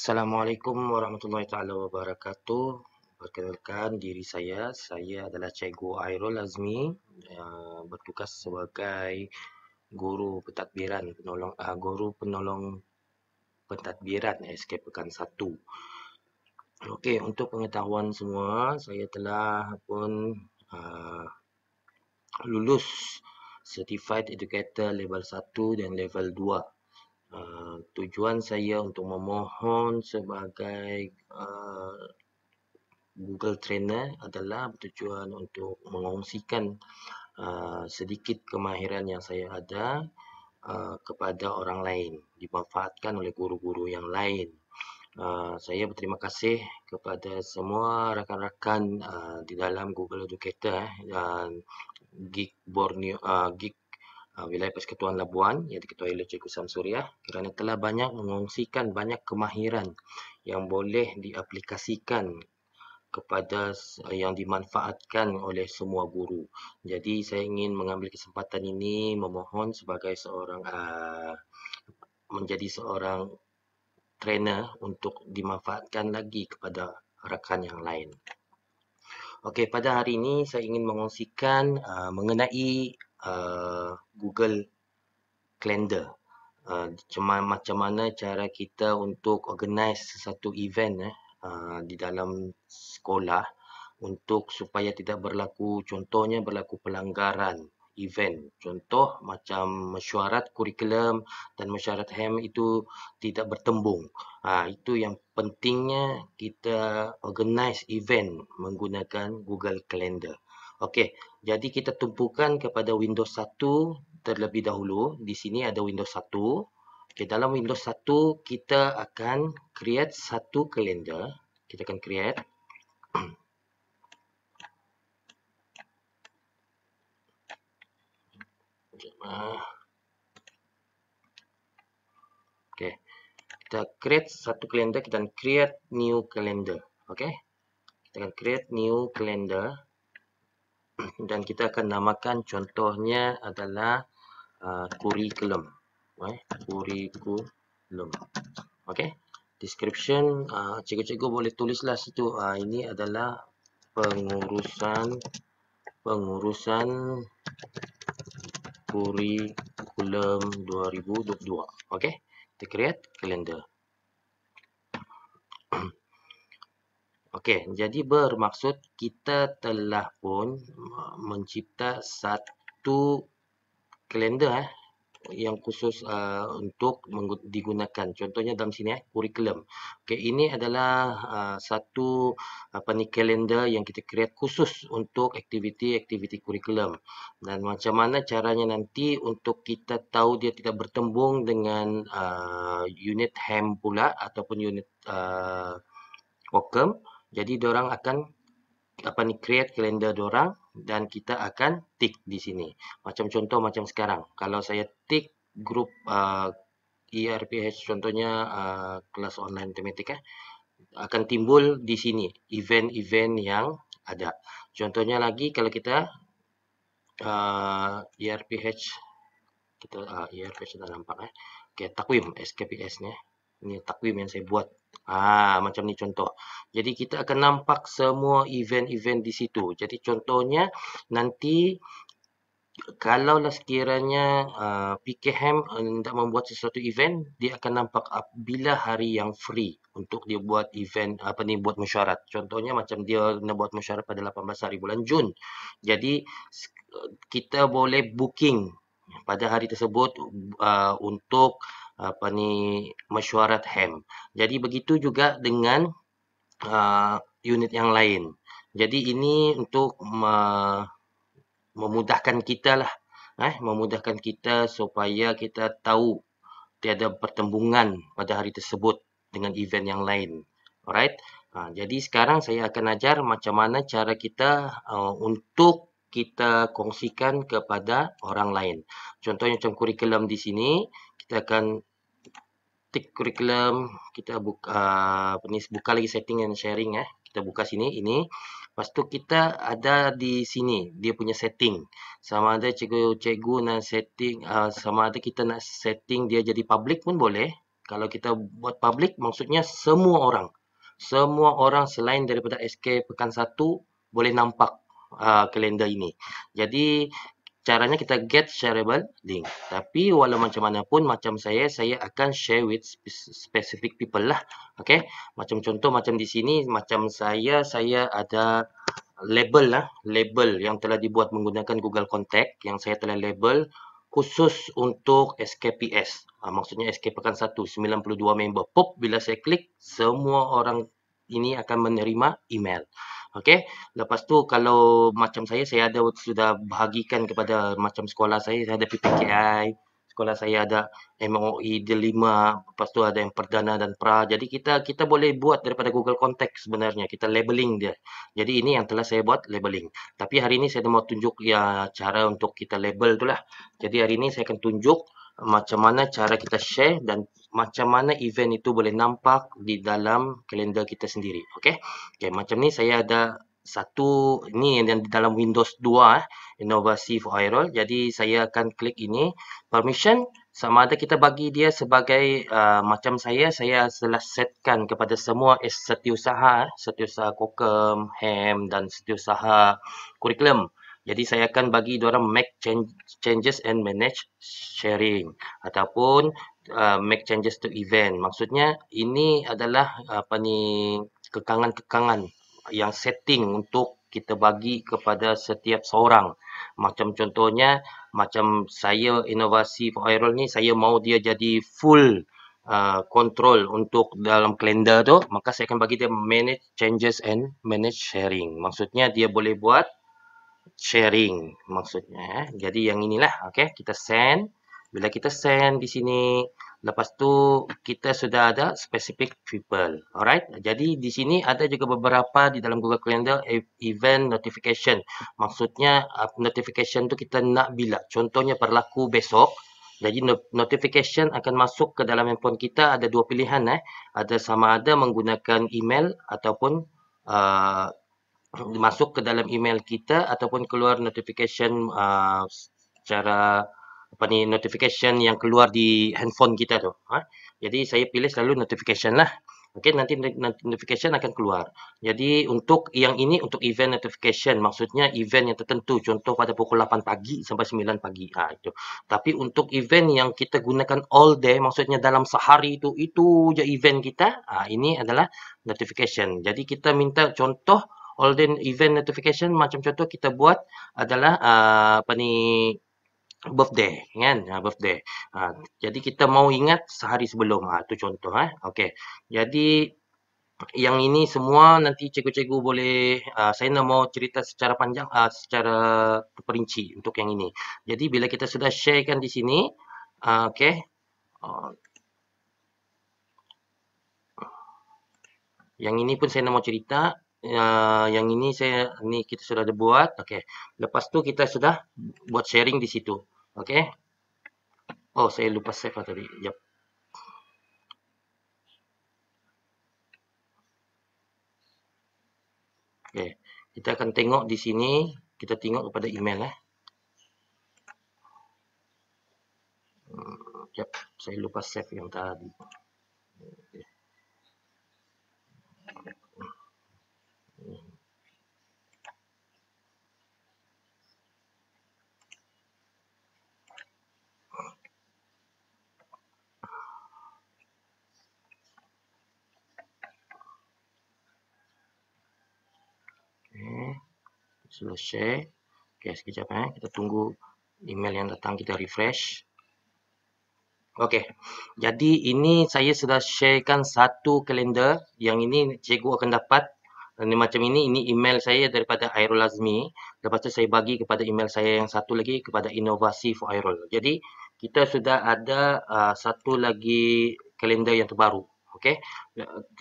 Assalamualaikum warahmatullahi taala wabarakatuh. Perkenalkan diri saya, saya adalah Cikgu Airul Azmi eh, bertugas sebagai guru pentadbiran penolong uh, guru penolong pentadbiran SK Pekan 1. Okey, untuk pengetahuan semua, saya telah pun uh, lulus Certified Educator level 1 dan level 2. Ah, tujuan saya untuk memohon sebagai uh, Google Trainer adalah tujuan untuk mengongsikan uh, sedikit kemahiran yang saya ada uh, kepada orang lain dimanfaatkan oleh guru-guru yang lain. Uh, saya berterima kasih kepada semua rakan-rakan uh, di dalam Google Educator eh, dan Geek Borneo uh, Geek Ah, wilayah Persekutuan Labuan yang diketuai oleh Cikgu Sam Surya kerana telah banyak mengongsikan banyak kemahiran yang boleh diaplikasikan kepada eh, yang dimanfaatkan oleh semua guru. Jadi saya ingin mengambil kesempatan ini memohon sebagai seorang uh, menjadi seorang trainer untuk dimanfaatkan lagi kepada rakan yang lain. Okey, pada hari ini saya ingin mengongsikan uh, mengenai Uh, Google Calendar. uh, macam mana cara kita untuk organize sesuatu event eh, uh, di dalam sekolah untuk supaya tidak berlaku contohnya berlaku pelanggaran event. Contoh macam mesyuarat kurikulum dan mesyuarat HEM itu tidak bertembung. Ha, itu yang pentingnya kita organize event menggunakan Google Calendar. Okey, jadi kita tumpukan kepada Windows 1 terlebih dahulu. Di sini ada Windows 1. Okey, dalam Windows 1 kita akan create satu kalender. Kita akan create. Ah. Okey. Kita create satu kalender, kita akan create new kalender. Okey. Kita akan create new kalender. dan kita akan namakan contohnya adalah kurikulum. Uh, kurikulum. Eh? Okay. Description, uh, cikgu-cikgu boleh tulislah situ. Uh, ini adalah pengurusan pengurusan kurikulum 2022. Okay. create calendar. Okey, jadi bermaksud kita telah pun mencipta satu kalender eh, yang khusus uh, untuk digunakan. Contohnya dalam sini, eh, curriculum. Okey, ini adalah uh, satu apa ni kalender yang kita create khusus untuk aktiviti-aktiviti curriculum. Dan macam mana caranya nanti untuk kita tahu dia tidak bertembung dengan uh, unit HEM pula ataupun unit uh, Welcome. Jadi diorang akan apa ni create kalender diorang dan kita akan tick di sini. Macam contoh macam sekarang kalau saya tick group uh, ERPH contohnya uh, kelas online matematik eh akan timbul di sini event-event yang ada. Contohnya lagi kalau kita uh, ERPH kita uh, ERPH sudah nampak eh. Okay, takwim SKPS-nya. Ini eh. takwim yang saya buat Ah macam ni contoh. Jadi kita akan nampak semua event-event di situ. Jadi contohnya nanti kalau lah sekiranya uh, ah, PKM eh, hendak membuat sesuatu event, dia akan nampak bila hari yang free untuk dia buat event apa ni buat mesyuarat. Contohnya macam dia nak buat mesyuarat pada 18 hari bulan Jun. Jadi kita boleh booking pada hari tersebut uh, untuk apa ni mesyuarat hem Jadi begitu juga dengan uh, unit yang lain. Jadi ini untuk me memudahkan kita lah, eh, memudahkan kita supaya kita tahu tiada pertembungan pada hari tersebut dengan event yang lain. Alright. Uh, jadi sekarang saya akan ajar macam mana cara kita uh, untuk kita kongsikan kepada orang lain. Contohnya macam kurikulum di sini, kita akan praktik curriculum kita buka ah, apa ni buka lagi setting and sharing eh kita buka sini ini pastu kita ada di sini dia punya setting sama ada cikgu-cikgu nak setting uh, sama ada kita nak setting dia jadi public pun boleh kalau kita buat public maksudnya semua orang semua orang selain daripada SK pekan 1 boleh nampak ah, kalender ini. Jadi caranya kita get shareable link. Tapi walau macam mana pun macam saya saya akan share with specific people lah. okay? Macam contoh macam di sini macam saya saya ada label lah, label yang telah dibuat menggunakan Google Contact yang saya telah label khusus untuk SKPS. Ha, ah, maksudnya SKP kan satu 92 member. Pop bila saya klik semua orang ini akan menerima email. Okey. Lepas tu kalau macam saya saya ada sudah bahagikan kepada macam sekolah saya saya ada PPKI, sekolah saya ada MOE D5, lepas tu ada yang perdana dan pra. Jadi kita kita boleh buat daripada Google Contact sebenarnya kita labeling dia. Jadi ini yang telah saya buat labeling. Tapi hari ini saya mau tunjuk ya cara untuk kita label itulah. Jadi hari ini saya akan tunjuk macam mana cara kita share dan macam mana event itu boleh nampak di dalam kalender kita sendiri. Okey. Okey, macam ni saya ada satu ni yang di dalam Windows 2 eh, Innovasi for iRoll. Jadi saya akan klik ini permission sama ada kita bagi dia sebagai uh, macam saya saya telah setkan kepada semua setiausaha, eh, setiausaha kokem, hem dan setiausaha curriculum. Jadi saya akan bagi orang make change, changes and manage sharing ataupun uh, make changes to event. Maksudnya ini adalah apa ni kekangan-kekangan yang setting untuk kita bagi kepada setiap seorang. Macam contohnya macam saya inovasi viral ni saya mau dia jadi full kontrol uh, untuk dalam kalender tu maka saya akan bagi dia manage changes and manage sharing maksudnya dia boleh buat sharing maksudnya. Eh. Jadi yang inilah, okay, kita send. Bila kita send di sini, lepas tu kita sudah ada specific people, alright. Jadi di sini ada juga beberapa di dalam Google Calendar e-, event notification. Maksudnya ah, notification tu kita nak bila. Contohnya berlaku besok. Jadi notification akan masuk ke dalam handphone kita ada dua pilihan eh ada sama ada menggunakan email ataupun ah, masuk ke dalam email kita ataupun keluar notification uh, secara apa ni notification yang keluar di handphone kita tu. Ha? Jadi saya pilih selalu notification lah. Okey nanti notification akan keluar. Jadi untuk yang ini untuk event notification maksudnya event yang tertentu contoh pada pukul 8 pagi sampai 9 pagi. Ha itu. Tapi untuk event yang kita gunakan all day maksudnya dalam sehari itu itu je event kita. Ha, ini adalah notification. Jadi kita minta contoh all the event notification macam contoh kita buat adalah uh, apa ni birthday kan uh, birthday uh, jadi kita mau ingat sehari sebelum ah uh, tu contoh eh okey jadi yang ini semua nanti cikgu-cikgu boleh uh, saya nak mau cerita secara panjang uh, secara terperinci untuk yang ini jadi bila kita sudah sharekan di sini uh, okey uh, yang ini pun saya nak mau cerita uh, yang ini saya ni kita sudah ada buat. Okey. Lepas tu kita sudah buat sharing di situ. Okey. Oh, saya lupa save lah tadi. Yep. Okey. Kita akan tengok di sini, kita tengok kepada email eh. Yep, hmm, saya lupa save yang tadi. Okay. selesai. Okay, sekejap eh. Kita tunggu email yang datang kita refresh. Okay, Jadi ini saya sudah sharekan satu kalender yang ini cikgu akan dapat ini macam ini, ini email saya daripada Airul Azmi. Lepas tu saya bagi kepada email saya yang satu lagi kepada Inovasi for Airul. Jadi, kita sudah ada uh, satu lagi kalender yang terbaru. Okey.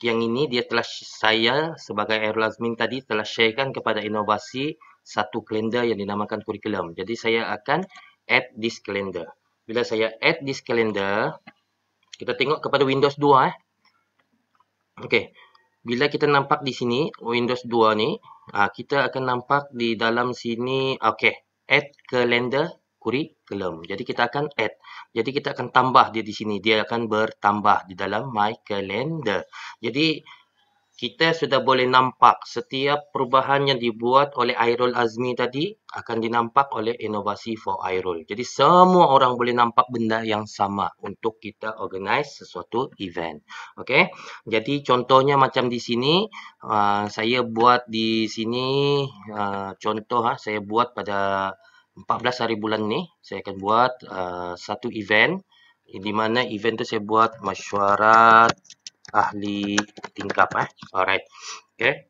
Yang ini dia telah saya sebagai Erul Azmin tadi telah sharekan kepada inovasi satu kalender yang dinamakan kurikulum. Jadi saya akan add this kalender. Bila saya add this kalender, kita tengok kepada Windows 2 eh. Okey. Bila kita nampak di sini Windows 2 ni, ah, kita akan nampak di dalam sini okey, add kalender kurikulum. Jadi kita akan add. Jadi kita akan tambah dia di sini. Dia akan bertambah di dalam my calendar. Jadi kita sudah boleh nampak setiap perubahan yang dibuat oleh Airul Azmi tadi akan dinampak oleh Inovasi for Airul. Jadi semua orang boleh nampak benda yang sama untuk kita organize sesuatu event. Okey. Jadi contohnya macam di sini uh, saya buat di sini uh, contoh ha, saya buat pada 14 hari bulan ni saya akan buat uh, satu event di mana event tu saya buat masyarakat ahli tingkap eh. Alright. Okay.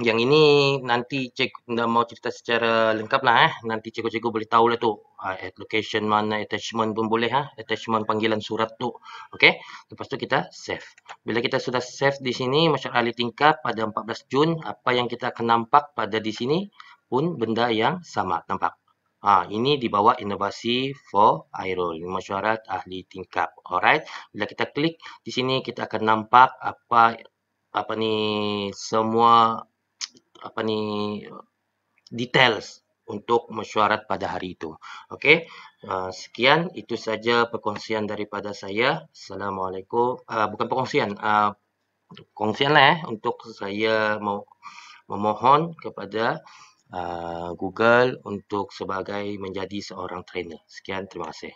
Yang ini nanti cek nak mau cerita secara lengkap lah eh. Nanti cikgu-cikgu boleh tahu lah tu. Uh, at location mana attachment pun boleh ha. Attachment panggilan surat tu. Okay. Lepas tu kita save. Bila kita sudah save di sini masyarakat ahli tingkap pada 14 Jun. Apa yang kita akan nampak pada di sini pun benda yang sama nampak. Ha, ini di bawah inovasi for Airul, mesyuarat ahli tingkap. Alright, bila kita klik di sini kita akan nampak apa apa ni semua apa ni details untuk mesyuarat pada hari itu. Okey. Uh, sekian itu saja perkongsian daripada saya. Assalamualaikum. Uh, bukan perkongsian, uh, kongsianlah eh untuk saya mau memohon kepada Uh, Google untuk sebagai menjadi seorang trainer. Sekian, terima kasih.